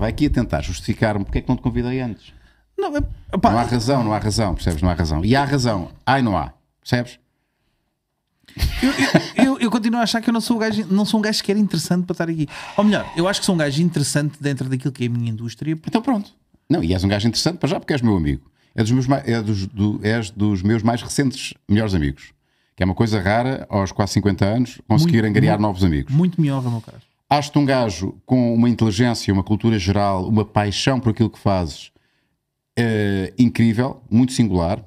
vai aqui a tentar justificar-me porque é que não te convidei antes. Não, opa, é- não há razão, não há razão, percebes? Não há razão. E há razão. Ai, não há. Percebes? Eu, eu, eu, eu, continuo a achar que eu não sou, um gajo, não sou um gajo sequer interessante para estar aqui. Ou melhor, eu acho que sou um gajo interessante dentro daquilo que é a minha indústria. Então pronto. Não, e és um gajo interessante para já porque és meu amigo. É dos meus, é dos, do, és dos meus mais recentes melhores amigos. Que é uma coisa rara aos quase 50 anos conseguir muito, angariar muito, novos amigos. Muito melhor no meu caro. Acho-te um gajo com uma inteligência, uma cultura geral, uma paixão por aquilo que fazes uh, incrível, muito singular.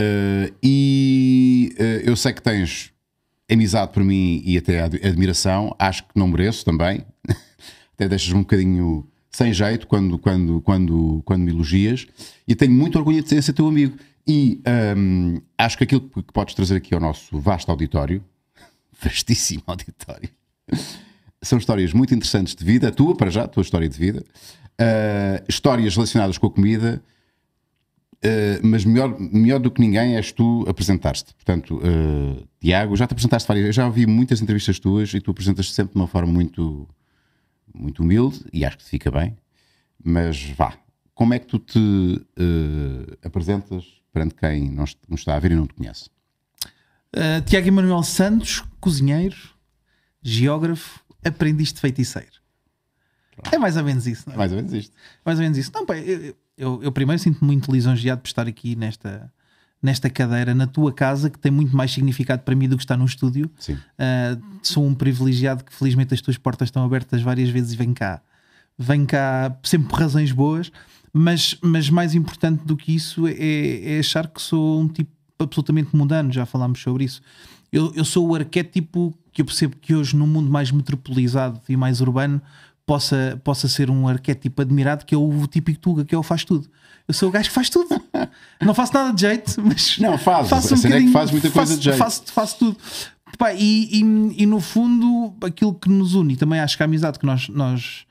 Uh, e uh, eu sei que tens amizade por mim e até admiração. Acho que não mereço também. até deixas-me um bocadinho sem jeito quando, quando, quando, quando me elogias. E tenho muito orgulho de ser teu amigo. E um, ehm, acho que aquilo que podes trazer aqui ao nosso vasto auditório, vastíssimo auditório. São histórias muito interessantes de vida, a tua, para já, a tua história de vida, uh, histórias relacionadas com a comida, Uh, mas melhor, melhor do que ninguém és tu apresentar-te. Portanto, uh, Tiago, já te apresentaste várias já ouvi muitas entrevistas tuas e tu apresentas-te sempre de uma forma muito, muito humilde e acho que te fica bem. Mas vá, como é que tu te uh, apresentas perante quem não está a ver e não te conhece? Tiago Emanuel Santos, cozinheiro, geógrafo, aprendiz de feiticeiro. Pronto. É mais ou menos isso, não é? Mais ou menos isto. Mais ou menos isso. Não, eu, eu, eu primeiro sinto-me muito lisonjeado por estar aqui nesta, nesta cadeira, na tua casa, que tem muito mais significado para mim do que está num estúdio. Sim. Uh, sou um privilegiado que felizmente as tuas portas estão abertas várias vezes e vem cá. Vem cá sempre por razões boas, mas, mas mais importante do que isso é, é achar que sou um tipo absolutamente mundano, já falámos sobre isso. Eu, eu sou o arquétipo que eu percebo que hoje, num mundo mais metropolizado e mais urbano, possa, possa ser um arquétipo admirado, que é o típico Tuga, que é o faz tudo. Eu sou o gajo que faz tudo. Não faço nada de jeito, mas. Não, faz. Faço um bocadinho, é que faz muita coisa faço, de jeito. Faço, faço tudo. Pá, e, e, e, no fundo, aquilo que nos une, e também acho que a amizade que nós, nós,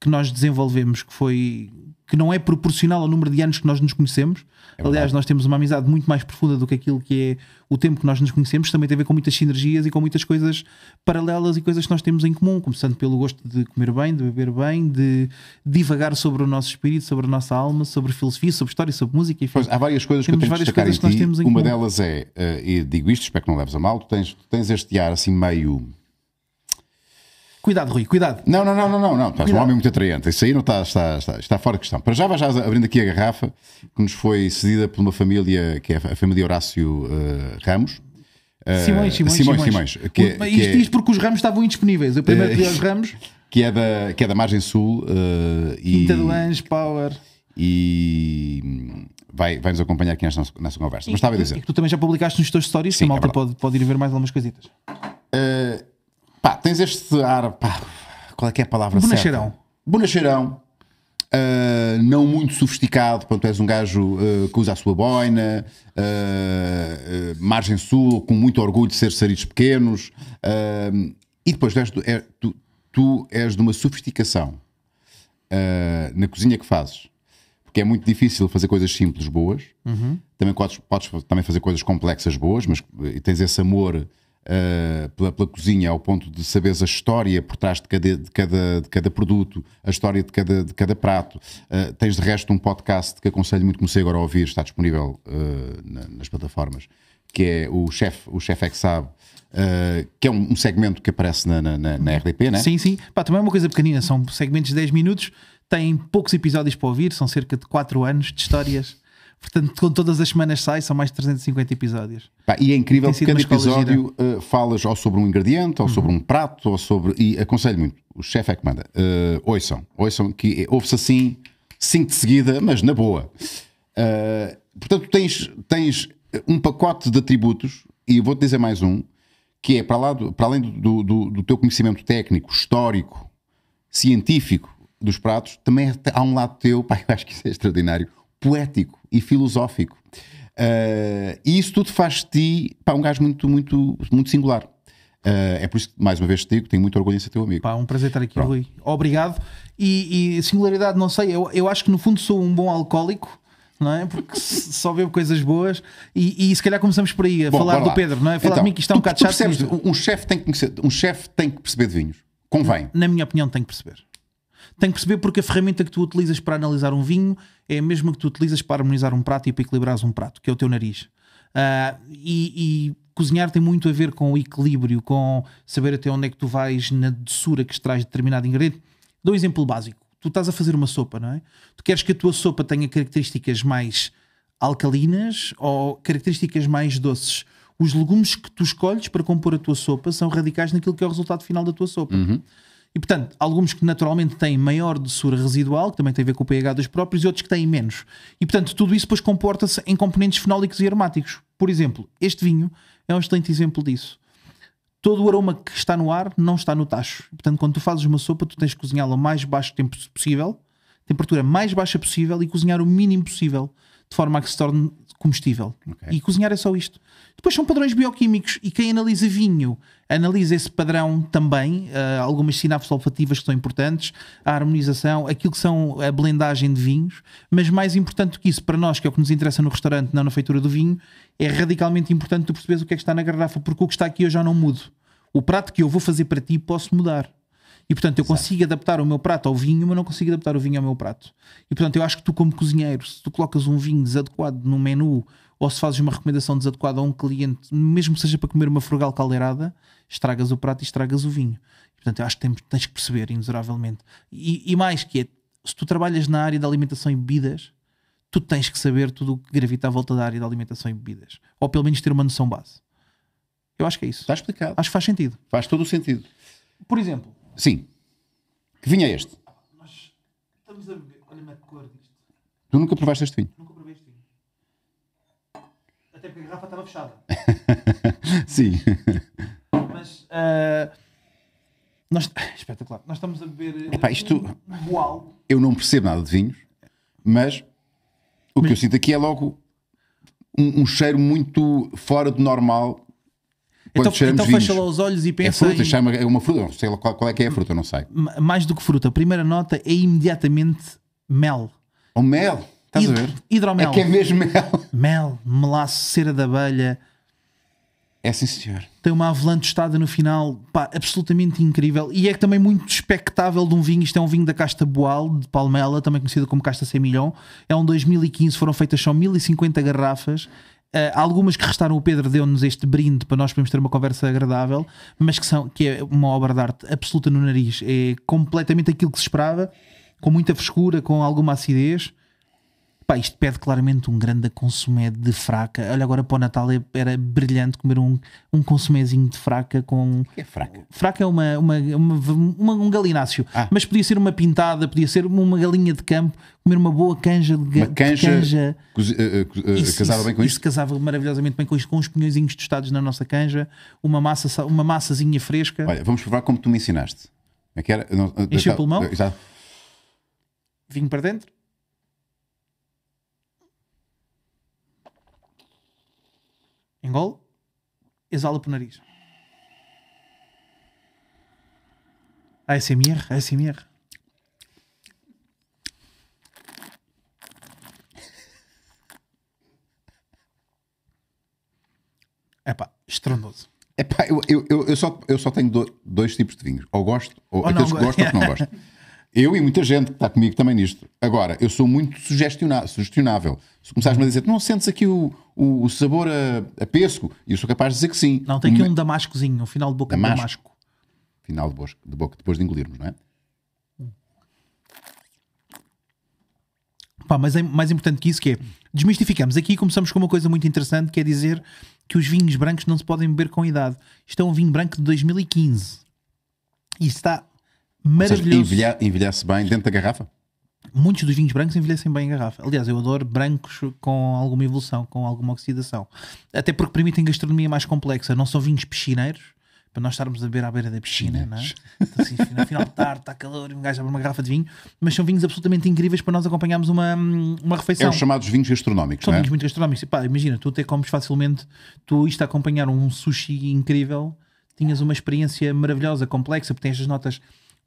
que nós desenvolvemos, que foi que não é proporcional ao número de anos que nós nos conhecemos. É Aliás, nós temos uma amizade muito mais profunda do que aquilo que é o tempo que nós nos conhecemos. Também tem a ver com muitas sinergias e com muitas coisas paralelas e coisas que nós temos em comum, começando pelo gosto de comer bem, de beber bem, de divagar sobre o nosso espírito, sobre a nossa alma, sobre filosofia, sobre história, sobre música. Enfim. Pois, há várias coisas que eu tenho várias coisas que temos em ti. Uma comum. delas é, eh, e digo isto, espero que não leves a mal, tu tens, tu tens este ar assim meio Cuidado, Rui, cuidado. Não, não, não, não, não. não. Estás um homem muito atraente. Isso aí não está, está, está, está fora de questão. Para já vais abrindo aqui a garrafa que nos foi cedida por uma família, que é a família Horácio uh, Ramos. Eh, Simões, Simões, Simões. Simões, Simões que, é- o, isto, é... isto, porque os ramos estavam indisponíveis. Eu primeiro pedi eh, aos ramos. Que é da, que é da margem sul. Uh, e... Quinta do Power e hum, vai, vai nos acompanhar aqui nesta nossa conversa. E, Mas estava a dizer. E que tu também já publicaste nos teus stories, Sim, a malta é pode, pode ir ver mais algumas coisitas. Uh, Pá, tens este ar, pá, qual é que é a palavra Bonacheirão. certa? Bonacheirão. Uh, não muito sofisticado, portanto, és um gajo uh, que usa a sua boina, uh, margem sul, com muito orgulho de ser saridos pequenos, e depois és, tu, é, tu, tu, és de uma sofisticação na cozinha que fazes, porque é muito difícil fazer coisas simples boas, uhum. também podes, podes, também fazer coisas complexas boas, mas tens esse amor eh, pela, pela, cozinha, ao ponto de saberes a história por trás de cada, de cada, de cada produto, a história de cada, de cada prato. Uh, tens de resto um podcast que aconselho muito, comecei agora a ouvir, está disponível uh, na, nas plataformas, que é o chefe o chef é que sabe. Uh, que é um, um, segmento que aparece na, na, na, RDP, né? Sim, sim. Pá, também é uma coisa pequenina, são segmentos de 10 minutos, têm poucos episódios para ouvir, são cerca de 4 anos de histórias Portanto, todas as semanas sai, são mais de 350 episódios. Pá, e é incrível que cada episódio uh, falas ou sobre um ingrediente, ou uhum. sobre um prato, ou sobre. E aconselho muito, o chefe é que manda. Uh, ouçam, ouçam, que é, ouve-se assim, cinco de seguida, mas na boa. Uh, portanto, tens, tens um pacote de atributos, e vou-te dizer mais um, que é para, lá do, para além do, do, do teu conhecimento técnico, histórico, científico dos pratos, também há um lado teu, pá, eu acho que isso é extraordinário poético e filosófico. Uh, e isso tudo faz de ti pá, um gajo muito, muito, muito singular. Uh, é por isso que, mais uma vez, te digo, tenho muito orgulho em ser teu amigo. Pá, um prazer estar aqui, Pronto. Rui. Obrigado. E, e, singularidade, não sei, eu, eu acho que no fundo sou um bom alcoólico. Não é? Porque só bebo coisas boas e, e se calhar começamos por aí a bom, falar do Pedro, não é? Falar então, de mim que isto é um bocado chato. Percebes, um, chefe tem que conhecer, um chefe tem que perceber de vinhos. Convém. Na minha opinião, tem que perceber. Tem que perceber porque a ferramenta que tu utilizas para analisar um vinho é a mesma que tu utilizas para harmonizar um prato e para equilibrar um prato, que é o teu nariz. Uh, e, e, cozinhar tem muito a ver com o equilíbrio, com saber até onde é que tu vais na doçura que extrais determinado ingrediente. Dou um exemplo básico. Tu estás a fazer uma sopa, não é? Tu queres que a tua sopa tenha características mais alcalinas ou características mais doces. Os legumes que tu escolhes para compor a tua sopa são radicais naquilo que é o resultado final da tua sopa. Uhum. E portanto, alguns que naturalmente têm maior doçura residual, que também tem a ver com o pH dos próprios, e outros que têm menos. E portanto, tudo isso depois comporta-se em componentes fenólicos e aromáticos. Por exemplo, este vinho é um excelente exemplo disso. Todo o aroma que está no ar não está no tacho. Portanto, quando tu fazes uma sopa, tu tens que cozinhá-la o mais baixo tempo possível, temperatura mais baixa possível e cozinhar o mínimo possível de forma a que se torne comestível. Okay. E cozinhar é só isto. Depois são padrões bioquímicos e quem analisa vinho analisa esse padrão também, uh, algumas sinapses olfativas que são importantes, a harmonização, aquilo que são a blendagem de vinhos, mas mais importante do que isso para nós, que é o que nos interessa no restaurante, não na feitura do vinho, é radicalmente importante tu perceberes o que é que está na garrafa, porque o que está aqui eu já não mudo. O prato que eu vou fazer para ti posso mudar. E portanto eu Exato. consigo adaptar o meu prato ao vinho, mas não consigo adaptar o vinho ao meu prato. E portanto eu acho que tu, como cozinheiro, se tu colocas um vinho desadequado no menu ou se fazes uma recomendação desadequada a um cliente, mesmo que seja para comer uma frugal caldeirada, estragas o prato e estragas o vinho. E, portanto eu acho que tens, tens que perceber, inexoravelmente. E, e mais que é, se tu trabalhas na área da alimentação e bebidas, tu tens que saber tudo o que gravita à volta da área da alimentação e bebidas. Ou pelo menos ter uma noção base. Eu acho que é isso. Está explicado. Acho que faz sentido. Faz todo o sentido. Por exemplo, Sim. Que vinho é este? Nós estamos a beber. Olha-me a cor disto. Tu nunca provaste este vinho? Nunca provei este vinho. Até porque a garrafa estava fechada. Sim. Mas. Uh, nós, espetacular. Nós estamos a beber. Eh, Epá, isto. Um Eu não percebo nada de vinhos, mas o mas... que eu sinto aqui é logo um, um cheiro muito fora do normal quando então, então fecha lá os olhos e é pensa. É fruta, em... chama, é uma fruta, não sei qual, qual, é que é a fruta, não sei. Mais do que fruta, a primeira nota é imediatamente mel. O oh, mel? Estás Hid a ver? Hidromel. É que é mesmo mel. Mel, melaço, cera da abelha. É sim, senhor. Tem uma avelã tostada no final, pá, absolutamente incrível. E é também muito espectável de um vinho. Isto é um vinho da Casta Boal, de Palmela, também conhecido como Casta Semilhão. É um 2015, foram feitas só 1050 garrafas. Uh, algumas que restaram, o Pedro deu-nos este brinde para nós podermos ter uma conversa agradável, mas que, são, que é uma obra de arte absoluta no nariz. É completamente aquilo que se esperava, com muita frescura, com alguma acidez. Pá, isto pede claramente um grande consumé de fraca. Olha, agora para o Natal é, era brilhante comer um, um consumézinho de fraca com. que é fraca? Fraca é uma, uma, uma, uma um galináceo, ah. mas podia ser uma pintada, podia ser uma galinha de campo, comer uma boa canja de, uma canja. De canja. Eh, eh, eh, isso, casava isso, bem com isso? casava maravilhosamente bem com isto, com uns pinhõezinhos tostados na nossa canja, uma, massa, uma massazinha fresca. Olha, vamos provar como tu me ensinaste. É que era, não, o pulmão? Exato. Vinho para dentro? exalo exala o nariz. ASMR, ASMR. É pá, estrondoso. É eu, eu, eu, só, eu só tenho dois tipos de vinhos. Ou gosto, ou, ou aqueles não, que gosto ou que não gosto. Eu e muita gente que está comigo também nisto. Agora, eu sou muito sugestionável. Se começares-me a dizer, não sentes aqui o, o, sabor a, a pesco? E eu sou capaz de dizer que sim. Não, tem aqui um, um damascozinho, um final de boca damasco. de damasco. Final de, bosco, de boca, depois de engolirmos, não é? Pá, mas é mais importante que isso que é, desmistificamos aqui começamos com uma coisa muito interessante, que é dizer que os vinhos brancos não se podem beber com idade. Isto é um vinho branco de 2015. E está maravilhoso. Ou envelhece bem dentro da garrafa? Muitos dos vinhos brancos envelhecem bem em garrafa. Aliás, eu adoro brancos com alguma evolução, com alguma oxidação. Até porque permitem gastronomia mais complexa. Não são vinhos piscineiros, para nós estarmos a beber à beira da piscina, não é? Então, assim, no final de tarde está calor e um gajo abre uma garrafa de vinho, mas são vinhos absolutamente incríveis para nós acompanharmos uma, uma refeição. É os chamados vinhos gastronómicos, São é? vinhos muito gastronómicos. E, pá, imagina, tu até comes facilmente, tu isto a acompanhar um sushi incrível, tinhas uma experiência maravilhosa, complexa, porque tens as notas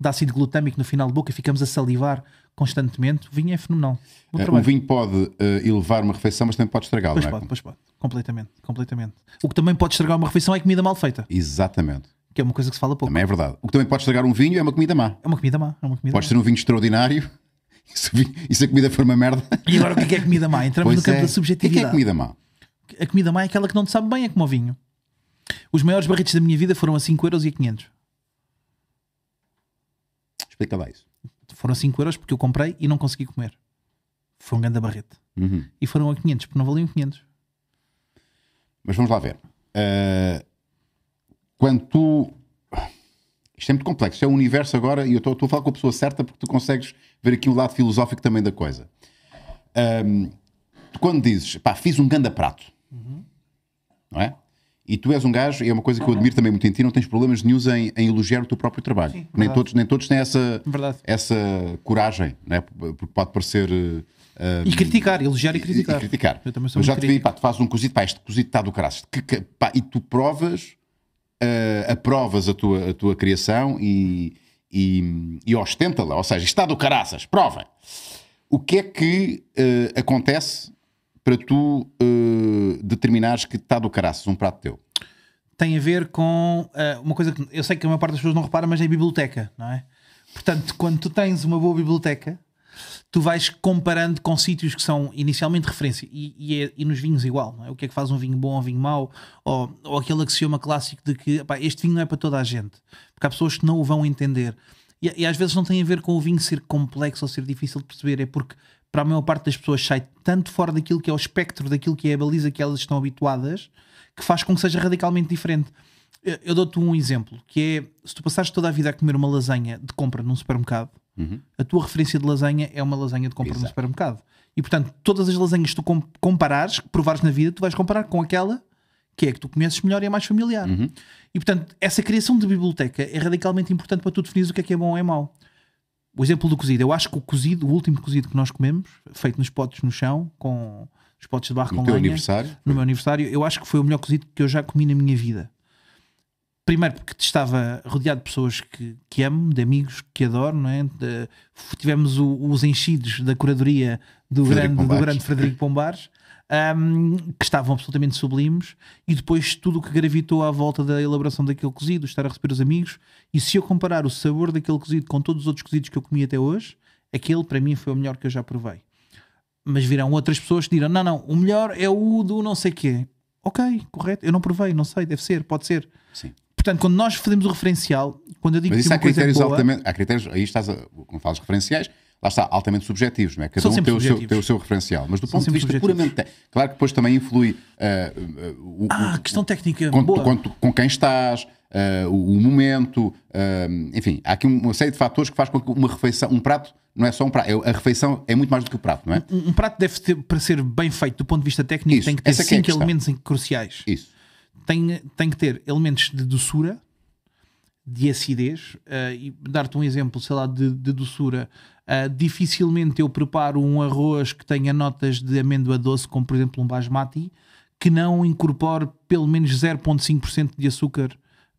dá ácido glutâmico no final de boca e ficamos a salivar constantemente. O vinho é fenomenal. Bom uh, o vinho pode uh, elevar uma refeição, mas também pode estragar pois não é? Pode, pois pode, completamente, completamente. O que também pode estragar uma refeição é comida mal feita. Exatamente. Que é uma coisa que se fala pouco. Também é verdade. O que também pode estragar um vinho é uma comida má. É uma comida má. É uma comida pode má. ser um vinho extraordinário e se, a comida for uma merda. E agora o que é, é comida má? Entramos pois no campo é. da subjetividade. O que é, é comida má? A comida má é aquela que não te sabe bem, é como o vinho. Os maiores barritos da minha vida foram a 5 euros e a 500. Explicava isso. Foram 5 euros porque eu comprei e não consegui comer. Foi um grande barrete. Uhum. E foram a 500 porque não valiam 500. Mas vamos lá ver. Uh, quando tu. Isto é muito complexo. Isto é o um universo agora e eu estou a falar com a pessoa certa porque tu consegues ver aqui o lado filosófico também da coisa. Um, ehm, quando dizes, pá, fiz um ganda prato, uhum. não é? E tu és um gajo, e é uma coisa que eu admiro também muito em ti, não tens problemas nenhums em, em elogiar o teu próprio trabalho. Sim, nem, todos, nem todos têm essa, essa coragem, né? porque pode parecer. Uh, e hum, criticar, elogiar e criticar. E, criticar. Eu também sou eu já crítico. te vi, pá, tu fazes um cozido, pá, este cozido está do caraças. Que, que, pá, e tu provas, uh, aprovas a tua, a tua criação e, e, e ostenta-la. Ou seja, está do caraças, prova O que é que uh, acontece para tu uh, determinares que está do caraças um prato teu? Tem a ver com uh, uma coisa que eu sei que a maior parte das pessoas não repara, mas é a biblioteca, não é? Portanto, quando tu tens uma boa biblioteca, tu vais comparando com sítios que são inicialmente referência e, e, é, e nos vinhos igual, é? O que é que faz um vinho bom ou um vinho mau? Ou, ou aquele axioma clássico de que este vinho não é para toda a gente, porque há pessoas que não o vão entender. E, e, às vezes não tem a ver com o vinho ser complexo ou ser difícil de perceber, é porque para a maior parte das pessoas sai tanto fora daquilo que é o espectro daquilo que é a baliza que elas estão habituadas que faz com que seja radicalmente diferente. Eu, eu dou-te um exemplo que é se tu passares toda a vida a comer uma lasanha de compra num supermercado, uhum. a tua referência de lasanha é uma lasanha de compra Exato. num supermercado. E portanto, todas as lasanhas que tu comparares, que provares na vida, tu vais comparar com aquela que é que tu conheces melhor e é mais familiar. Uhum. E portanto, essa criação de biblioteca é radicalmente importante para tu definir o que é que é bom ou é mau o exemplo do cozido, eu acho que o cozido, o último cozido que nós comemos, feito nos potes no chão, com os potes de barro no com teu lenha, aniversário? no meu aniversário, eu acho que foi o melhor cozido que eu já comi na minha vida. Primeiro porque estava rodeado de pessoas que, que amo, de amigos que adoro, não é? De, tivemos o, os enchidos da curadoria do grande, do grande Frederico Pombares um, que estavam absolutamente sublimes, e depois tudo o que gravitou à volta da elaboração daquele cozido, estar a receber os amigos, e se eu comparar o sabor daquele cozido com todos os outros cozidos que eu comi até hoje, aquele para mim foi o melhor que eu já provei. Mas virão outras pessoas que dirão: não, não, o melhor é o do não sei quê. Ok, correto, eu não provei, não sei, deve ser, pode ser. Sim. Portanto, quando nós fazemos o referencial, quando eu digo Mas isso que há é critérios, boa, há critérios aí estás a, quando falas referenciais, lá está, altamente subjetivos, não é? Cada São um tem o, seu, tem o, seu, referencial. Mas do São ponto de vista puramente. Claro que depois também influi uh, uh, o, ah, o, questão técnica. Com, com, com quem estás. Uh, o, o, momento, uh, enfim, há aqui uma série de fatores que faz com que uma refeição, um prato, não é só um prato, é, a refeição é muito mais do que o prato, não é? Um, um prato deve ter, para ser bem feito do ponto de vista técnico, Isso. tem que ter Essa é cinco que elementos cruciais. Isso. Tem, tem que ter elementos de doçura, de acidez, uh, e dar-te um exemplo, sei lá, de, de doçura, Uh, dificilmente eu preparo um arroz que tenha notas de amêndoa doce, como por exemplo um basmati, que não incorpore pelo menos 0,5% de açúcar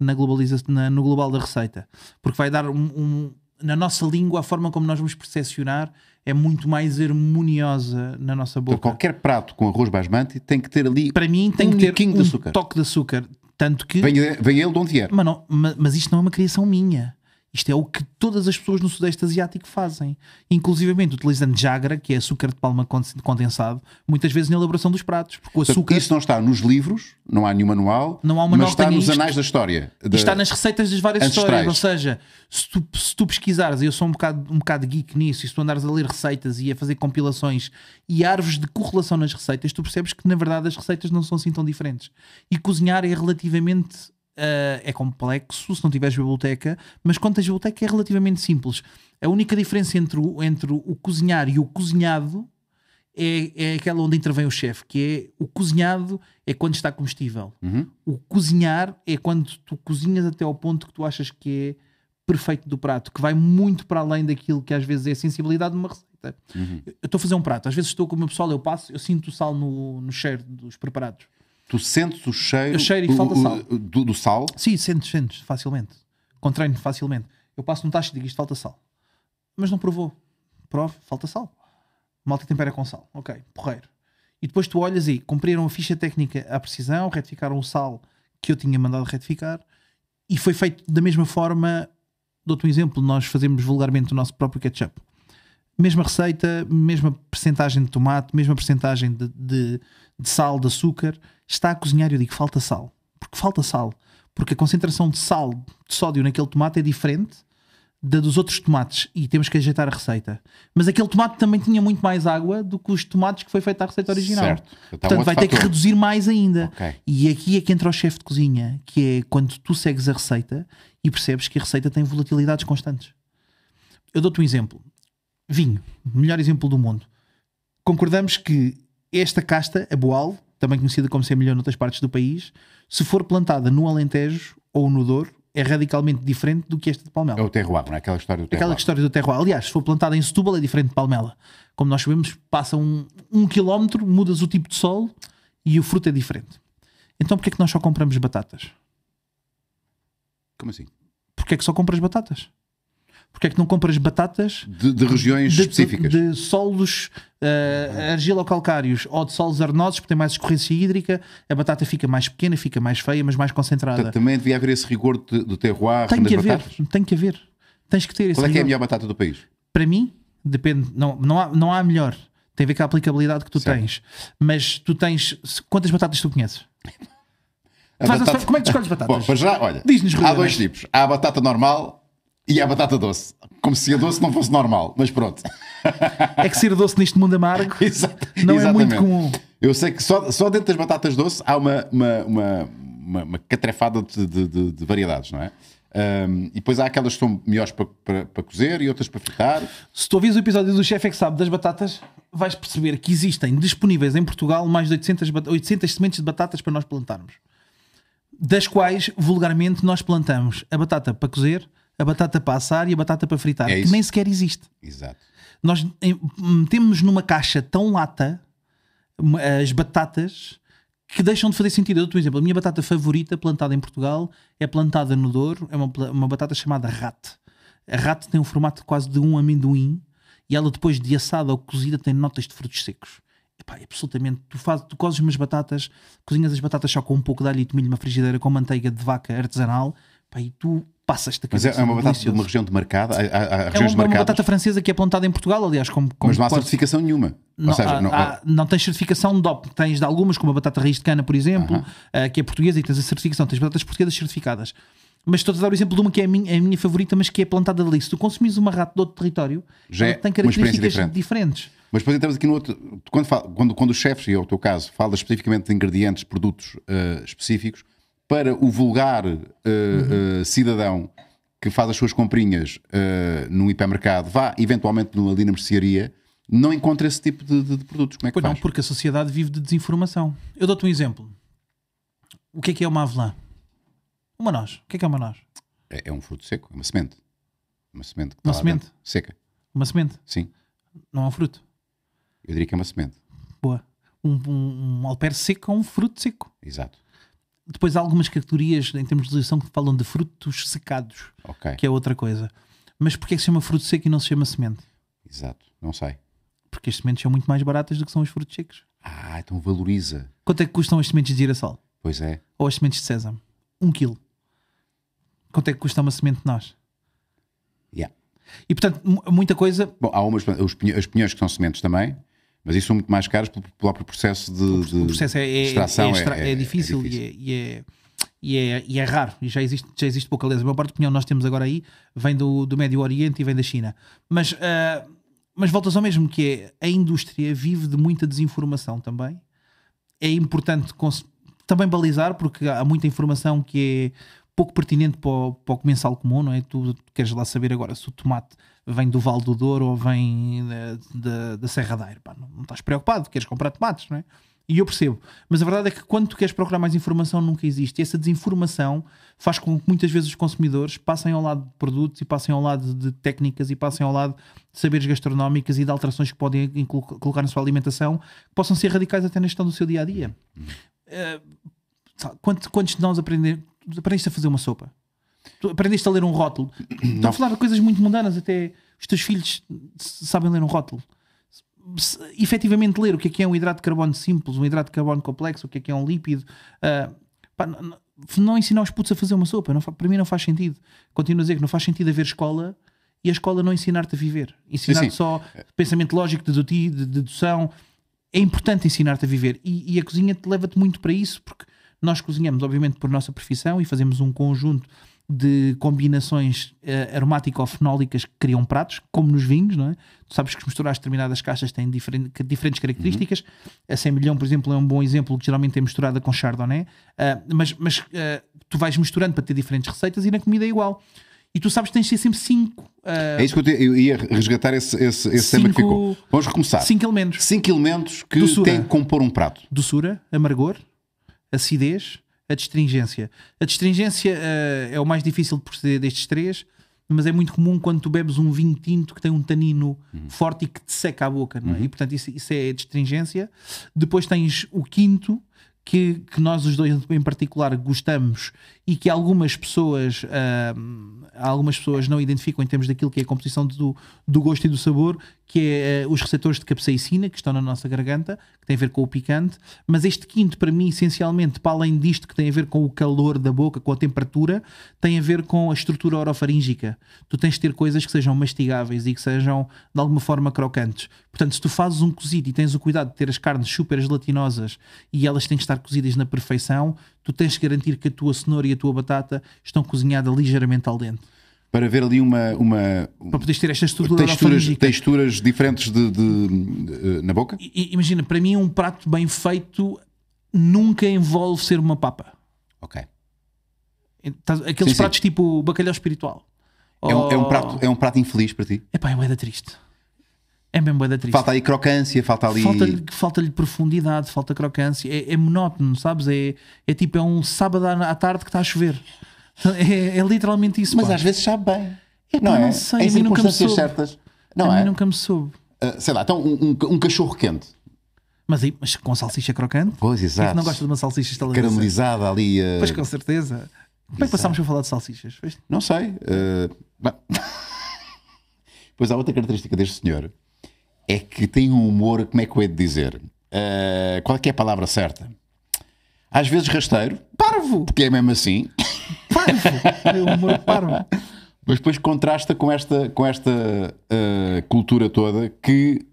na globaliza na, no global da receita. Porque vai dar um, um, Na nossa língua, a forma como nós vamos percepcionar é muito mais harmoniosa na nossa boca. Então, qualquer prato com arroz basmati tem que ter ali. Para mim, tem um que ter um de toque de açúcar. Tanto que. Vem, vem ele de onde vier. Mas, não, mas, mas isto não é uma criação minha isto é o que todas as pessoas no Sudeste Asiático fazem, inclusivamente utilizando jagra, que é açúcar de palma condensado, muitas vezes na elaboração dos pratos, porque o açúcar. Isso não está nos livros, não há nenhum manual, não há uma mas está nos isto, anais da história. De... Está nas receitas das várias ancestrais. histórias, ou seja, se tu, se tu pesquisares, eu sou um bocado, um bocado geek nisso, e se tu andares a ler receitas e a fazer compilações e árvores de correlação nas receitas, tu percebes que na verdade as receitas não são assim tão diferentes. E cozinhar é relativamente Uh, é complexo se não tiveres biblioteca, mas quando tens biblioteca é relativamente simples. A única diferença entre o, entre o cozinhar e o cozinhado é, é aquela onde intervém o chefe, que é o cozinhado é quando está comestível. Uhum. O cozinhar é quando tu cozinhas até ao ponto que tu achas que é perfeito do prato, que vai muito para além daquilo que às vezes é a sensibilidade de uma receita. Uhum. Eu estou a fazer um prato, às vezes estou com o meu pessoal, eu passo, eu sinto o sal no, no cheiro dos preparados. Tu sentes o cheiro, cheiro e falta sal. Do, do, sal? Sim, sentes, sentes, facilmente. Contraio-me facilmente. Eu passo um tacho e digo isto falta sal. Mas não provou. Prove, falta sal. Malta tempera com sal. Ok, porreiro. E depois tu olhas e cumpriram a ficha técnica à precisão, retificaram o sal que eu tinha mandado retificar e foi feito da mesma forma. Dou-te um exemplo: nós fazemos vulgarmente o nosso próprio ketchup mesma receita, mesma percentagem de tomate, mesma percentagem de, de, de, sal, de açúcar, está a cozinhar e eu digo falta sal. Porque falta sal. Porque a concentração de sal, de sódio naquele tomate é diferente da dos outros tomates e temos que ajeitar a receita. Mas aquele tomate também tinha muito mais água do que os tomates que foi feita a receita original. Certo. Então, Portanto, vai fator. ter que reduzir mais ainda. Okay. E aqui é que entra o chefe de cozinha, que é quando tu segues a receita e percebes que a receita tem volatilidades constantes. Eu dou-te um exemplo vinho, melhor exemplo do mundo. Concordamos que esta casta, a Boal, também conhecida como semelhante noutras partes do país, se for plantada no Alentejo ou no Douro, é radicalmente diferente do que esta de Palmela. É o terroir, não é? Aquela história do terroir. Aquela história do terroir. Aliás, se for plantada em Setúbal é diferente de Palmela. Como nós sabemos, passa um, um quilómetro, mudas o tipo de solo e o fruto é diferente. Então porquê é que nós só compramos batatas? Como assim? Porquê é que só compras batatas? Porque é que não compras batatas de, de regiões de, específicas? De, de solos uh, argilocalcários ou de solos arenosos, porque tem mais escorrência hídrica, a batata fica mais pequena, fica mais feia, mas mais concentrada. Portanto, também devia haver esse rigor de, do terroir tem que haver, batatas? Tem que haver. Tens que ter esse Qual é rigor. que é a melhor batata do país? Para mim, depende. Não, não, há, não há melhor. Tem a ver com a aplicabilidade que tu certo. tens. Mas tu tens. Quantas batatas tu conheces? Batata... Como é que escolhes batatas? Bom, já, olha, Há dois é? tipos. Há a batata normal e a batata doce. Como se a doce não fosse normal, mas pronto. É que ser doce neste mundo amargo Exato, não exatamente. é muito comum. Eu sei que só, só dentro das batatas doce há uma, uma, uma, uma, uma catrefada de, de, de, variedades, não é? Um, e depois há aquelas que são melhores para, para, para cozer e outras para fritar. Se tu ouvires o episódio do Chefe é que sabe das batatas, vais perceber que existem disponíveis em Portugal mais de 800, 800 sementes de batatas para nós plantarmos. Das quais, vulgarmente, nós plantamos a batata para cozer, a batata para assar e a batata para fritar, é que nem sequer existe. Exato. Nós metemos numa caixa tão lata as batatas que deixam de fazer sentido. Eu dou um exemplo. A minha batata favorita plantada em Portugal é plantada no Douro, é uma, uma batata chamada rat. A rat tem um formato quase de um amendoim e ela depois de assada ou cozida tem notas de frutos secos. Epá, é absolutamente. Tu, faz, tu cozes umas batatas, cozinhas as batatas só com um pouco de alho e tomilho, uma frigideira com manteiga de vaca artesanal Pá, e tu passas a é, cabeça. Mas é uma batata de uma região demarcada? Há, há, há é uma, marcadas. uma batata francesa que é plantada em Portugal, aliás. Como, como mas não há certificação nenhuma. Não, Ou seja, há, não... Há, não tens certificação de DOP. Tens de algumas, como a batata raiz de cana, por exemplo, uh -huh. uh, que é portuguesa e tens a certificação. Tens batatas portuguesas certificadas. Mas estou-te a dar o exemplo de uma que é a minha, é a minha favorita, mas que é plantada ali. Se tu consumes uma rata de outro território, Já ela é tem características diferente. diferentes. Mas depois entramos aqui no outro. Quando, fala, quando, quando os chefes, e é o teu caso, falam especificamente de ingredientes, produtos uh, específicos, para o vulgar uh, uh, cidadão que faz as suas comprinhas uh, num hipermercado, vá eventualmente numa linha mercearia, não encontra esse tipo de, de, de produtos. Como é que pois faz? não, porque a sociedade vive de desinformação. Eu dou-te um exemplo. O que é que é uma avelã? Uma noz. O que é que é uma noz? É, é um fruto seco, é uma semente. Uma semente. uma semente? Seca. Uma semente? Sim. Não é um fruto? Eu diria que é uma semente. Boa. Um, um, um alperce seco é um fruto seco. Exato. Depois há algumas categorias em termos de legislação que falam de frutos secados, okay. que é outra coisa. Mas porquê é que se chama fruto seco e não se chama semente? Exato, não sei. Porque as sementes são muito mais baratas do que são os frutos secos. Ah, então valoriza. Quanto é que custam as sementes de girassol? Pois é. Ou as sementes de sésamo? Um quilo. Quanto é que custa uma semente de nós? Yeah. E portanto, muita coisa. Bom, há umas, os pinhões, os pinhões que são sementes também. Mas isso são muito mais caros pelo próprio processo de, o processo é, é, é, extração. É, extra, é, difícil, é, é difícil. E, e, e, é, e, é, raro, e já existe, já existe pouca lesa. A maior parte do pinhão que nós temos agora aí vem do, do Médio Oriente e vem da China. Mas, uh, mas voltas ao mesmo que é, a indústria vive de muita desinformação também. É importante também balizar, porque há muita informação que é pouco pertinente para o, para o comensal comum, não é? Tu, tu, queres lá saber agora se o tomate vem do Val do Douro ou vem da, eh, da, da Serra da Aire. Pá, não, não, estás preocupado, queres comprar tomates, não é? E eu percebo. Mas a verdade é que quando tu queres procurar mais informação, nunca existe. E essa desinformação faz com que muitas vezes os consumidores passem ao lado de produtos e passem ao lado de técnicas e passem ao lado de saberes gastronómicas e de alterações que podem colocar na sua alimentação que possam ser radicais até na gestão do seu dia a dia. Uh, quantos, quantos de nós aprender, aprendes aprendeste a fazer uma sopa, tu aprendeste a ler um rótulo. Não. Estou a falar de coisas muito mundanas, até os teus filhos sabem ler um rótulo. Se, efetivamente ler o que é que é um hidrato de carbono simples, um hidrato de carbono complexo, o que é que é um lípido. Uh, pá, não, não ensinar os putos a fazer uma sopa, não, para mim não faz sentido. Continuo a dizer que não faz sentido haver escola e a escola não ensinar-te a viver. Ensinar-te só pensamento lógico, dedutivo, de dedução. É importante ensinar-te a viver e, e a cozinha leva-te muito para isso porque nós cozinhamos, obviamente, por nossa profissão e fazemos um conjunto de combinações uh, eh, aromático-fenólicas que criam pratos, como nos vinhos, não é? Tu sabes que misturar determinadas caixas têm diferente, diferentes características. Uhum. A 100 milhão, por exemplo, é um bom exemplo que geralmente é misturada com chardonnay, uh, mas, mas uh, tu vais misturando para ter diferentes receitas e na comida é igual. E tu sabes que tens de ser sempre 5. Uh, é isso que eu, te, eu ia resgatar esse, esse, esse cinco, tema que ficou. Vamos recomeçar. 5 elementos. 5 elementos que Doçura. têm que compor um prato: doçura, amargor, acidez, a destringência. A destringência uh, é o mais difícil de proceder destes três, mas é muito comum quando tu bebes um vinho tinto que tem um tanino uhum. forte e que te seca a boca, não é? Uhum. E portanto isso, isso é destringência. Depois tens o quinto, que, que, nós os dois em particular gostamos e que algumas pessoas uh, algumas pessoas não identificam em termos daquilo que é a composição do, do gosto e do sabor, que é uh, os receptores de capsaicina que estão na nossa garganta, que tem a ver com o picante, mas este quinto para mim essencialmente, para além disto que tem a ver com o calor da boca, com a temperatura, tem a ver com a estrutura orofaríngica. Tu tens de ter coisas que sejam mastigáveis e que sejam de alguma forma crocantes. Portanto, se tu fazes um cozido e tens o cuidado de ter as carnes super gelatinosas e elas têm que estar estar cozidas na perfeição, tu tens que garantir que a tua cenoura e a tua batata estão cozinhadas ligeiramente al dente. Para ver ali uma. uma para poderes ter estas texturas, texturas diferentes de, de, eh, na boca? I, imagina, para mim, é um prato bem feito nunca envolve ser uma papa. Ok. Aqueles sim, pratos sim. tipo bacalhau espiritual. É um, é um, oh. prato, é um prato infeliz para ti? Epá, é moeda triste. É mesmo bué da triste. Falta ali crocância, falta ali. Falta-lhe falta profundidade, falta crocância. É, é monótono, sabes? É, é tipo, é um sábado à tarde que está a chover. Então, é, é literalmente isso. Mas pá. às vezes sabe bem. É, não, é não é? sei, em a mim nunca me soube. certas. Não a é? mim nunca me soube. Uh, sei lá, então um, um, um cachorro quente. Mas, aí, mas com salsicha crocante? Pois, é exato. Quem não gosta de uma salsicha Caramelizada ali. Uh... Pois, com certeza. Como é que passámos a falar de salsichas? Pois? Não sei. Uh... pois há outra característica deste senhor é que tem um humor, como é que eu hei de dizer? Uh, qual é que é a palavra certa? Às vezes rasteiro. Parvo! Porque é mesmo assim. Parvo! É um humor parvo. Mas depois contrasta com esta, com esta uh, cultura toda que...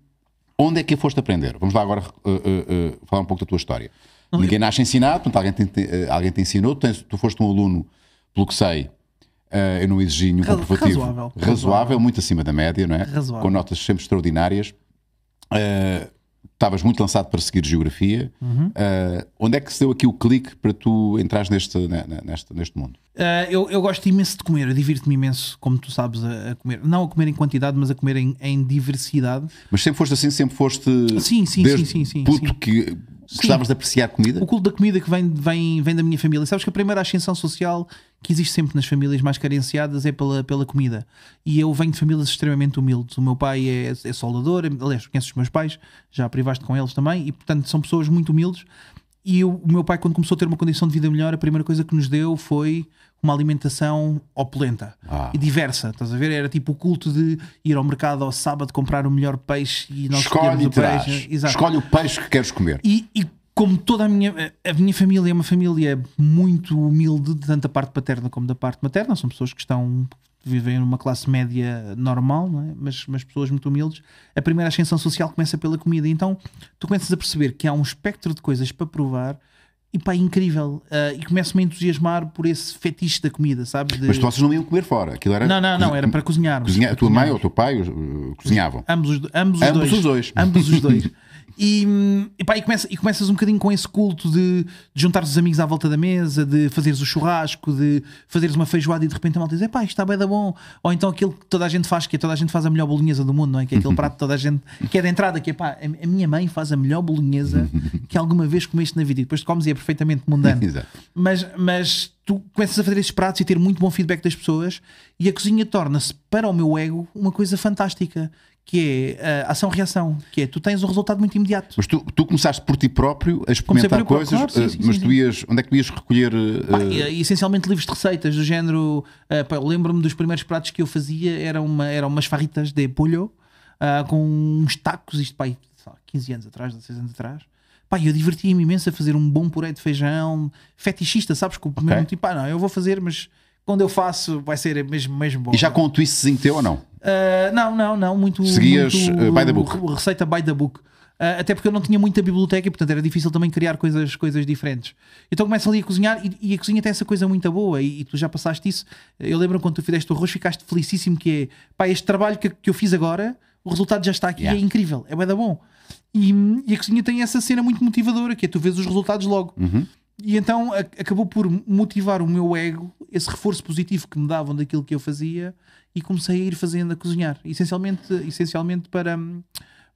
Onde é que a foste aprender? Vamos lá agora uh, falar um pouco da tua história. Não, Ninguém eu... nasce ensinado, portanto alguém te, alguém te ensinou, tu, tens, tu foste um aluno, pelo que sei, eh, eu não exigi nenhum comprovativo. Razoável. Razoável, muito acima da média, não é? Razoável. Com notas sempre extraordinárias. Eh, estavas uh, muito lançado para seguir geografia. Uhum. Uh, onde é que se deu aqui o clique para tu entrares neste, neste, neste mundo? Uh, eu, eu, gosto imenso de comer, eu divirto-me imenso, como tu sabes, a, a, comer. Não a comer em quantidade, mas a comer em, em diversidade. Mas sempre foste assim, sempre foste. Sim, sim, sim, sim, sim. Puto sim. que Gostavas de apreciar comida? O culto da comida que vem, vem, vem da minha família. Sabes que a primeira ascensão social que existe sempre nas famílias mais carenciadas é pela, pela comida. E eu venho de famílias extremamente humildes. O meu pai é, é soldador, aliás, conheces os meus pais, já privaste com eles também, e portanto são pessoas muito humildes. E eu, o meu pai, quando começou a ter uma condição de vida melhor, a primeira coisa que nos deu foi uma alimentação opulenta ah. e diversa. Estás a ver? Era tipo o culto de ir ao mercado ao sábado comprar o melhor peixe e não escolhe o peixe. Exato. Escolhe o peixe que queres comer. E, e, como toda a minha, a minha família é uma família muito humilde, tanto da parte paterna como da parte materna, são pessoas que estão vivem numa classe média normal, é? mas, mas pessoas muito humildes, a primeira ascensão social começa pela comida. Então tu começas a perceber que há um espectro de coisas para provar e pá, incrível. Uh, e começo-me a entusiasmar por esse fetiche da comida, sabes? De... Mas tu vocês não iam comer fora. Aquilo era... Não, não, não, era para cozinhar. Cozinha... A tua mãe ou o teu pai cozinhavam? Ambos os, ambos os ambos dois. Os dois. Ambos os dois. E, pá e, começa, e começas um bocadinho com esse culto de, de juntares os amigos à volta da mesa, de fazeres o churrasco, de fazeres uma feijoada e de repente a malta diz: pá, isto está bem da bom. Ou então aquilo que toda a gente faz, que é toda a gente faz a melhor bolonhesa do mundo, não é? Que é aquele prato que toda a gente, que é da entrada, que é pá, a, minha mãe faz a melhor bolonhesa que alguma vez comeste na vida e depois comes e é perfeitamente mundano. Exato. Mas, mas tu começas a fazer esses pratos e ter muito bom feedback das pessoas e a cozinha torna-se para o meu ego uma coisa fantástica que é uh, ação-reação, que é tu tens um resultado muito imediato. Mas tu, tu começaste por ti próprio a experimentar coisas, próprio, claro, sim, eh, sim, mas sim, tu ias, onde é que tu ias recolher? Uh... Pá, eh, essencialmente livros de receitas, do género, uh, eu lembro-me dos primeiros pratos que eu fazia, eram, uma, eram umas farritas de polho, uh, ah, com uns tacos, isto pá, 15 anos atrás, 16 anos atrás. Pá, eu divertia-me imenso a fazer um bom puré de feijão, fetichista, sabes? Que o okay. tipo, pá, ah, não, eu vou fazer, mas quando eu faço vai ser mesmo, mesmo bom. E já com isso twistzinho teu ou não? Ah, não, não, não, muito. Seguias muito, ah, by the book. Receita by the book. Uh, até porque eu não tinha muita biblioteca e, portanto, era difícil também criar coisas, coisas diferentes. Então começo ali a cozinhar e, e a cozinha tem essa coisa muito boa e, e, tu já passaste isso. Eu lembro quando tu fizeste o arroz, ficaste felicíssimo que é, pá, este trabalho que, que eu fiz agora, o resultado já está aqui yeah. é incrível, é bué da bom. E, e, a cozinha tem essa cena muito motivadora que é tu vês os resultados logo. Uhum. E então a, acabou por motivar o meu ego esse reforço positivo que me davam daquilo que eu fazia e comecei a ir fazendo a cozinhar, essencialmente, essencialmente para, hum,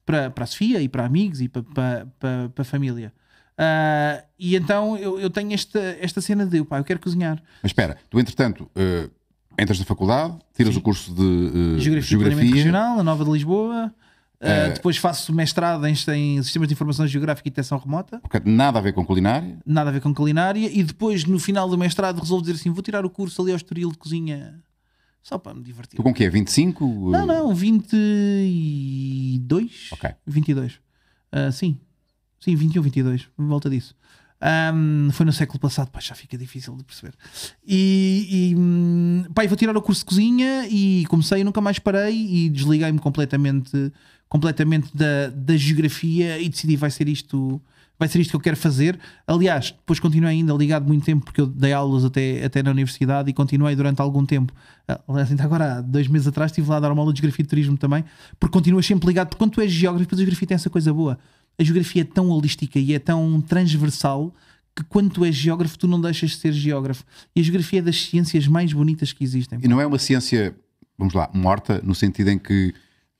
para, para a Sofia e para amigos e para, para, para, para a família. Uh, e então eu, eu tenho esta, esta cena de pá, eu quero cozinhar. Mas espera, tu entretanto uh, entras na faculdade, tiras Sim. o curso de uh, Geografia, Geografia. Regional, a Nova de Lisboa. Uh, depois faço mestrado em, Sistemas de Informação Geográfica e Detecção Remota. nada a ver com culinária. Nada a ver com culinária. E depois, no final do mestrado, resolvo dizer assim: vou tirar o curso ali ao Estoril de Cozinha só para me divertir. Tu com o quê? 25? Não, não, 22. Ok. 22. Uh, ah, sim, sim, 21, 22. Volta disso. Um, foi no século passado, pá, já fica difícil de perceber. E, e hum, pá, vou tirar o curso de cozinha e comecei, nunca mais parei e desliguei-me completamente completamente da, da geografia e decidi vai ser isto vai ser isto que eu quero fazer. Aliás, depois continuei ainda ligado muito tempo, porque eu dei aulas até, até na universidade e continuei durante algum tempo. Aliás, ainda agora, dois meses atrás, estive lá a dar uma aula de Geografia e Turismo também, porque continuas sempre ligado, porque quando tu és geógrafo, a Geografia tem essa coisa boa. A Geografia é tão holística e é tão transversal que quando tu és geógrafo, tu não deixas de ser geógrafo. E a Geografia é das ciências mais bonitas que existem. E não é uma ciência, vamos lá, morta, no sentido em que...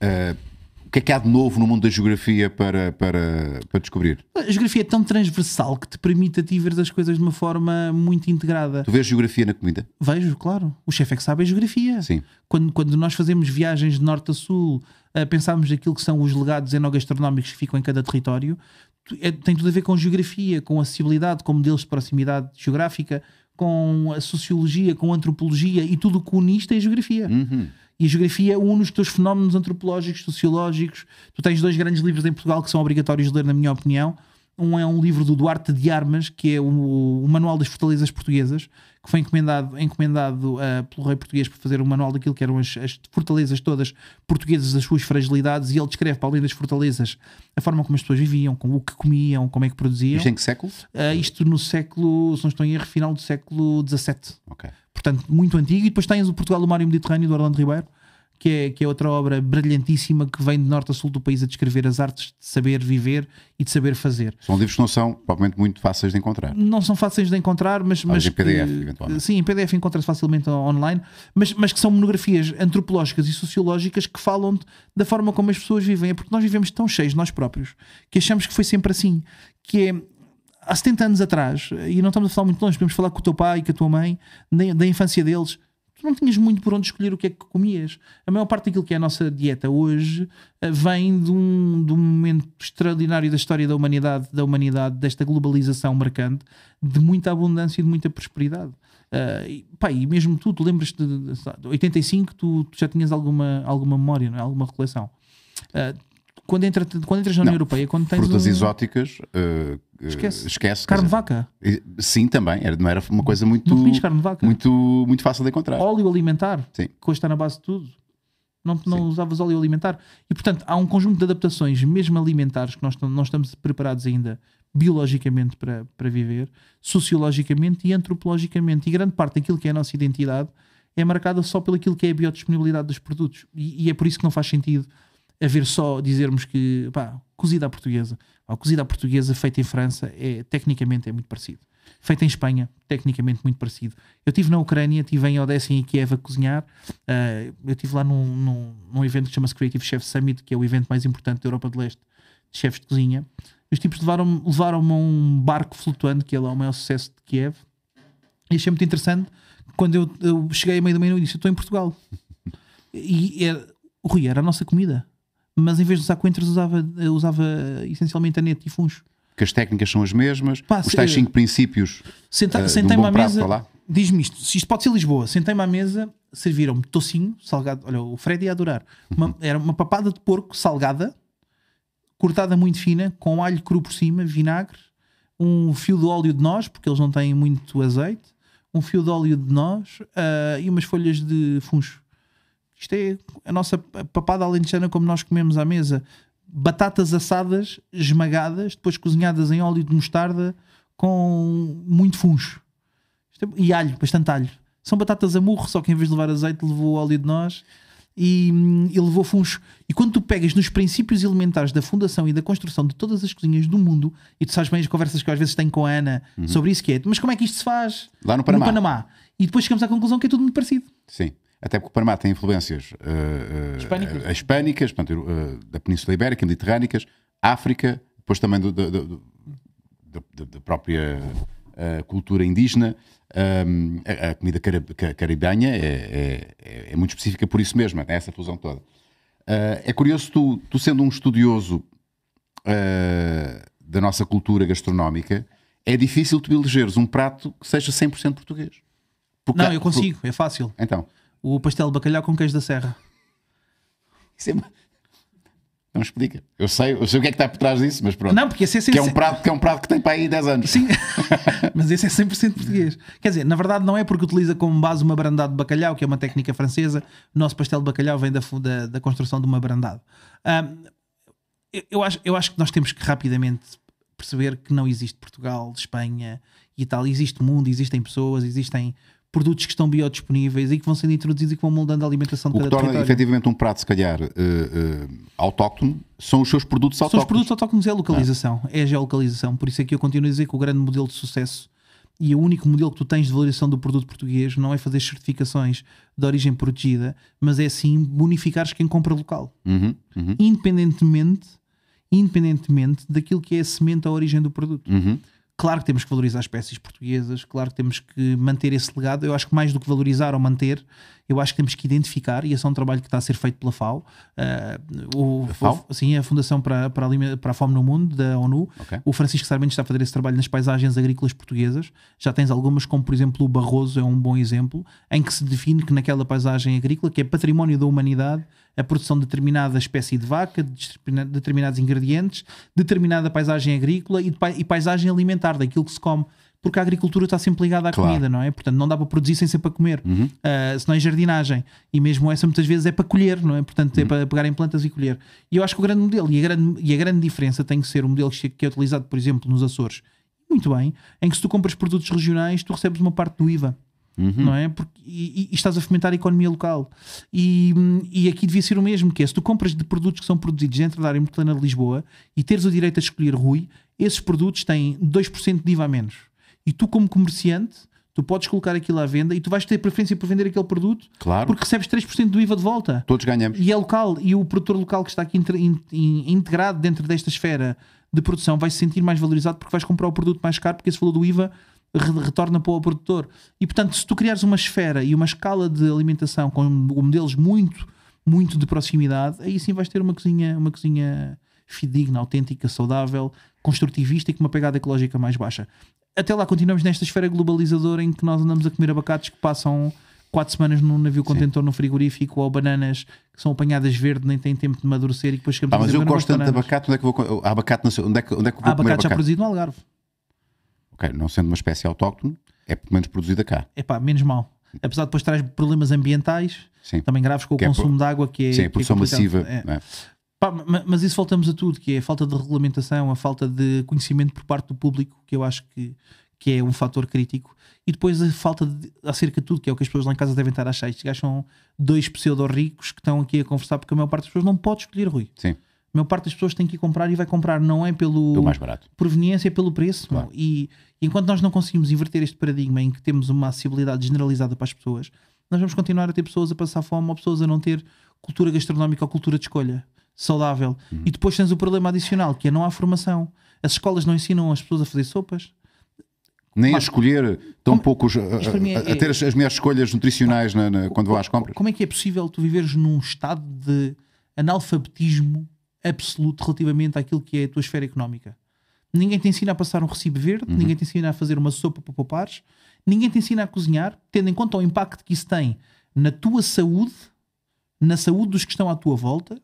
Uh que é que há de novo no mundo da geografia para, para, para descobrir? A geografia é tão transversal que te permite a ti ver as coisas de uma forma muito integrada. Tu vês geografia na comida? Vejo, claro. O chefe é que sabe a geografia. Sim. Quando, quando nós fazemos viagens de norte a sul, uh, eh, pensarmos aquilo que são os legados enogastronómicos que ficam em cada território, é, tem tudo a ver com geografia, com acessibilidade, com modelos de proximidade geográfica, com a sociologia, com a antropologia e tudo que uniste é geografia. Uhum. E a geografia é um dos teus fenómenos antropológicos, sociológicos. Tu tens dois grandes livros em Portugal que são obrigatórios de ler, na minha opinião. Um é um livro do Duarte de Armas, que é o, o Manual das Fortalezas Portuguesas, que foi encomendado, encomendado uh, pelo rei português para fazer um manual daquilo que eram as, as, fortalezas todas portuguesas, as suas fragilidades, e ele descreve, para além das fortalezas, a forma como as pessoas viviam, com o que comiam, como é que produziam. Isto em que século? Uh, isto no século, se não estou em erro, final do século XVII. Okay portanto, muito antigo. E depois tens o Portugal do Mar e o Mediterrâneo, do Orlando Ribeiro, que é, que é outra obra brilhantíssima que vem de norte a sul do país a descrever as artes de saber viver e de saber fazer. São livros que não são provavelmente muito fáceis de encontrar. Não são fáceis de encontrar, mas. mas, em PDF, que, eventualmente. Sim, em PDF encontra-se facilmente online, mas, mas que são monografias antropológicas e sociológicas que falam da forma como as pessoas vivem. É porque nós vivemos tão cheios de nós próprios que achamos que foi sempre assim. Que é há 70 anos atrás, e não estamos a falar muito longe, podemos falar com o teu pai, com a tua mãe, da, da infância deles, tu não tinhas muito por onde escolher o que é que comias. A maior parte daquilo que é a nossa dieta hoje eh, vem de um, de um momento extraordinário da história da humanidade, da humanidade, desta globalização marcante, de muita abundância e de muita prosperidade. Uh, e, pá, e mesmo tu, tu lembras-te de, de, de, 85, tu, tu, já tinhas alguma, alguma memória, não é? alguma recoleção. Uh, eh, quando, entra, quando entras na União Europeia, quando tens. Frutas um... exóticas, uh, esquece. esquece carne de vaca. Sim, também. Era, não era uma coisa muito. Não carne de vaca. Muito, muito fácil de encontrar. Óleo alimentar, Sim. que hoje está na base de tudo. Não, não usavas óleo alimentar. E portanto, há um conjunto de adaptações, mesmo alimentares, que nós não estamos preparados ainda biologicamente para, para viver, sociologicamente e antropologicamente. E grande parte daquilo que é a nossa identidade é marcada só pelo que é a biodisponibilidade dos produtos. E, e, é por isso que não faz sentido a ver só dizermos que pá, cozida à portuguesa. A cozida à portuguesa feita em França é tecnicamente é muito parecido. Feita em Espanha, tecnicamente muito parecido. Eu estive na Ucrânia, estive em Odessa e em Kiev a cozinhar. Uh, eu estive lá num, num, num evento que chama-se Creative Chef Summit, que é o evento mais importante da Europa de Leste de chefes de cozinha. Os tipos levaram-me levaram a um barco flutuante, que é lá o maior sucesso de Kiev. E achei muito interessante quando eu, eu cheguei a meio da manhã e disse: Estou em Portugal. E era, é, Rui, era a nossa comida mas em vez de usar coentros usava, usava essencialmente aneto e funcho. Que as técnicas são as mesmas, Pá, os tais cinco princípios. Senta, eh, sentei-me um à mesa, diz-me isto, se isto pode ser Lisboa, sentei-me à mesa, serviram-me tocinho, salgado, olha, o Fred ia adorar, uma, uhum. era uma papada de porco salgada, cortada muito fina, com alho cru por cima, vinagre, um fio de óleo de noz, porque eles não têm muito azeite, um fio de óleo de noz uh, e umas folhas de funcho. Isto é a nossa papada alentejana como nós comemos à mesa. Batatas assadas, esmagadas, depois cozinhadas em óleo de mostarda com muito funcho. É... E alho, bastante alho. São batatas a murro, só que em vez de levar azeite levou óleo de nós e, e levou funcho. E quando tu pegas nos princípios elementares da fundação e da construção de todas as cozinhas do mundo, e tu sabes bem as conversas que eu às vezes tenho com a Ana uhum. sobre isso, que é, mas como é que isto se faz? Lá no Panamá. No Panamá. E depois chegamos à conclusão que é tudo muito parecido. Sim até porque o Panamá tem influências uh, hispânicas, hispânicas portanto, eh, da Península Ibérica, mediterrânicas, África, depois também do, do, do, do da própria cultura indígena. Um, a, a, comida carib caribenha é, é, é, é, muito específica por isso mesmo, é essa fusão toda. Uh, é curioso, tu, tu, sendo um estudioso uh, da nossa cultura gastronómica, é difícil tu elegeres um prato que seja 100% português. Porque, Não, eu consigo, por... é fácil. Então, o pastel de bacalhau com queijo da serra. Isso é... Não explica. Eu sei, eu sei o que é que está por trás disso, mas pronto. Não, porque esse é, 100%... que é um prato Que é um prato que tem para aí 10 anos. Sim, mas esse é 100% português. Quer dizer, na verdade não é porque utiliza como base uma brandada de bacalhau, que é uma técnica francesa. O nosso pastel de bacalhau vem da, da, da construção de uma brandada. Um, eu, eu, acho, eu acho que nós temos que rapidamente perceber que não existe Portugal, Espanha e tal. Existe mundo, existem pessoas, existem produtos que estão biodisponíveis e que vão sendo introduzidos e que vão moldando a alimentação de o cada que torna território. efetivamente um prato, se calhar, uh, uh, autóctono, são os seus produtos autóctonos. São os produtos autóctonos, é a ah. localização, é a geolocalização. Por isso é que eu continuo a dizer que o grande modelo de sucesso e o único modelo que tu tens de valorização do produto português não é fazer certificações de origem protegida, mas é sim bonificares quem compra local. Uhum, uhum. Independentemente, independentemente daquilo que é a semente, a origem do produto. Uhum. Claro que temos que valorizar as espécies portuguesas, claro que temos que manter esse legado. Eu acho que mais do que valorizar ou manter, eu acho que temos que identificar, e esse é um trabalho que está a ser feito pela FAO, uh, o, a sim, a Fundação para, para, a, para a Fome no Mundo, da ONU. Okay. O Francisco Sarmentos está a fazer esse trabalho nas paisagens agrícolas portuguesas. Já tens algumas, como por exemplo o Barroso, é um bom exemplo, em que se define que naquela paisagem agrícola, que é património da humanidade, a produção de determinada espécie de vaca, de determinados ingredientes, determinada paisagem agrícola e paisagem alimentar, daquilo que se come porque a agricultura está sempre ligada à claro. comida, não é? Portanto, não dá para produzir sem ser para comer, uhum. uh, se não é jardinagem. E mesmo essa muitas vezes é para colher, não é? Portanto, é uhum. é para pegar em plantas e colher. E eu acho que o grande modelo e a grande, e a grande diferença tem que ser o modelo que é utilizado, por exemplo, nos Açores, muito bem, em que se tu compras produtos regionais, tu recebes uma parte do IVA. Uhum. Não é? Porque, e, e, estás a fomentar a economia local. E, e aqui devia ser o mesmo: que é se tu compras de produtos que são produzidos dentro da área metropolitana de Lisboa e teres o direito a escolher Rui, esses produtos têm 2% de IVA a menos. E tu, como comerciante, tu podes colocar aquilo à venda e tu vais ter preferência por vender aquele produto claro. porque recebes 3% do IVA de volta. Todos ganhamos. E é local, e o produtor local que está aqui integrado dentro desta esfera de produção vai se sentir mais valorizado porque vais comprar o produto mais caro porque esse valor do IVA retorna para o produtor. E portanto, se tu criares uma esfera e uma escala de alimentação com modelos muito, muito de proximidade, aí sim vais ter uma cozinha, uma cozinha fidedigna, autêntica, saudável, construtivista e com uma pegada ecológica mais baixa. Até lá continuamos nesta esfera globalizadora em que nós andamos a comer abacates que passam quatro semanas num navio contentor Sim. no frigorífico ou bananas que são apanhadas verde, nem têm tempo de amadurecer e depois chegamos ah, a Mas eu gosto tanto de abacate, onde é que vou. Abacate, onde é que, onde é que vou abacate, abacate já produzido no Algarve. Ok, não sendo uma espécie autóctone, é pelo menos produzida cá. É pá, menos mal. Apesar de depois traz problemas ambientais, sim. também graves com que o é consumo por... de água, que é. Sim, a é produção é massiva. É. é? Pá, mas isso voltamos a tudo, que é a falta de regulamentação, a falta de conhecimento por parte do público, que eu acho que, que é um fator crítico, e depois a falta de, acerca de tudo, que é o que as pessoas lá em casa devem estar a achar. Estes gajos são dois pseudo-ricos que estão aqui a conversar, porque a maior parte das pessoas não pode escolher, Rui. Sim. A maior parte das pessoas tem que ir comprar e vai comprar, não é pelo, mais barato. proveniência, é pelo preço. Claro. E, enquanto nós não conseguimos inverter este paradigma em que temos uma acessibilidade generalizada para as pessoas, nós vamos continuar a ter pessoas a passar fome ou pessoas a não ter cultura gastronómica ou cultura de escolha saudável. Uhum. E depois tens o problema adicional, que é não há formação. As escolas não ensinam as pessoas a fazer sopas. Nem Mas, a escolher tão poucos, a, a, é- ter as, as melhores escolhas nutricionais na, na, quando vão às compras. Como é que é possível tu viveres num estado de analfabetismo absoluto relativamente àquilo que é a tua esfera económica. Ninguém te ensina a passar um recibo verde, uhum. ninguém te ensina a fazer uma sopa para poupares, ninguém te ensina a cozinhar, tendo em conta o impacto que isso tem na tua saúde, na saúde dos que estão à tua volta,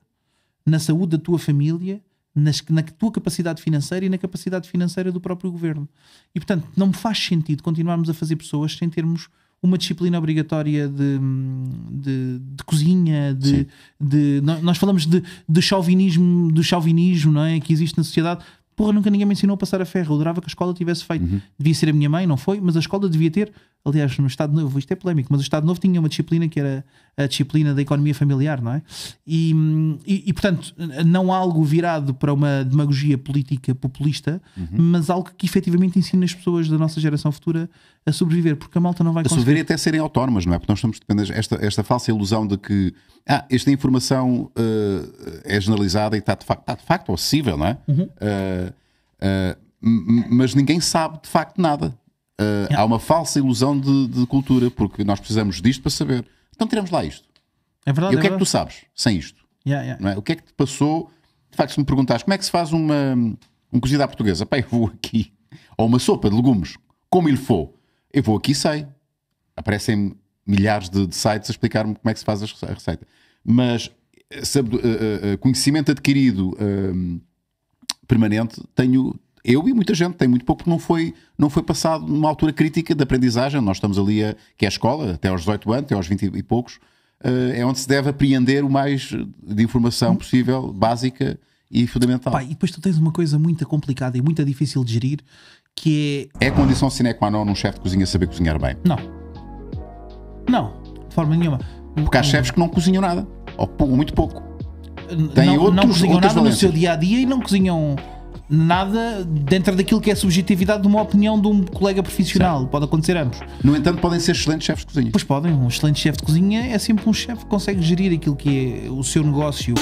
na saúde da tua família, nas, na tua capacidade financeira e na capacidade financeira do próprio governo. E portanto, não me faz sentido continuarmos a fazer pessoas sem termos uma disciplina obrigatória de, de, de cozinha, de, de, nós falamos de, de chauvinismo, do chauvinismo não é? que existe na sociedade. Porra, nunca ninguém me ensinou a passar a ferro. Eu adorava que a escola tivesse feito. Uhum. Devia ser a minha mãe, não foi? Mas a escola devia ter. Aliás, no Estado Novo, isto é polémico, mas o Estado Novo tinha uma disciplina que era a disciplina da economia familiar, não é? E, e, e portanto, não algo virado para uma demagogia política populista, uhum. mas algo que efetivamente ensina as pessoas da nossa geração futura a sobreviver, porque a malta não vai a conseguir. A sobreviver até serem autónomas, não é? Porque nós estamos dependentes. Esta, esta falsa ilusão de que ah, esta informação uh, é generalizada e está de facto, está de facto acessível, não é? Uhum. Uh, uh, mas ninguém sabe de facto nada. Há uma falsa ilusão de, de, cultura, porque nós precisamos disto para saber. Então tiramos lá isto. É verdade. E o é que é, é que tu sabes sem isto? Yeah, yeah. Não é? O que é que te passou? De facto, se me perguntares como é que se faz uma, um cozida à portuguesa, pá, eu vou aqui. Ou uma sopa de legumes, como ele for eu vou aqui e sei. Aparecem milhares de, de sites a explicar-me como é que se faz a receita. Mas eh, sabe, uh, uh, conhecimento adquirido permanente tenho. Eu e muita gente tem muito pouco, porque não foi, não foi passado numa altura crítica de aprendizagem. Nós estamos ali, a, que é a escola, até aos 18 anos, até aos 20 e poucos, uh, é onde se deve apreender o mais de informação possível, básica e fundamental. Pai, e depois tu tens uma coisa muito complicada e muito difícil de gerir, que é... É condição sine qua non um chefe de cozinha saber cozinhar bem? Não. Não, de forma nenhuma. Porque há chefes que não cozinham nada, ou muito pouco. Tem não, outros, não cozinham nada valências. no seu dia a dia e não cozinham nada dentro daquilo que é a subjetividade de uma opinião de um colega profissional. Certo. Pode acontecer ambos. No entanto, podem ser excelentes chefes de cozinha. Pois podem. Um excelente chefe de cozinha é sempre um chefe que consegue gerir aquilo que é o seu negócio.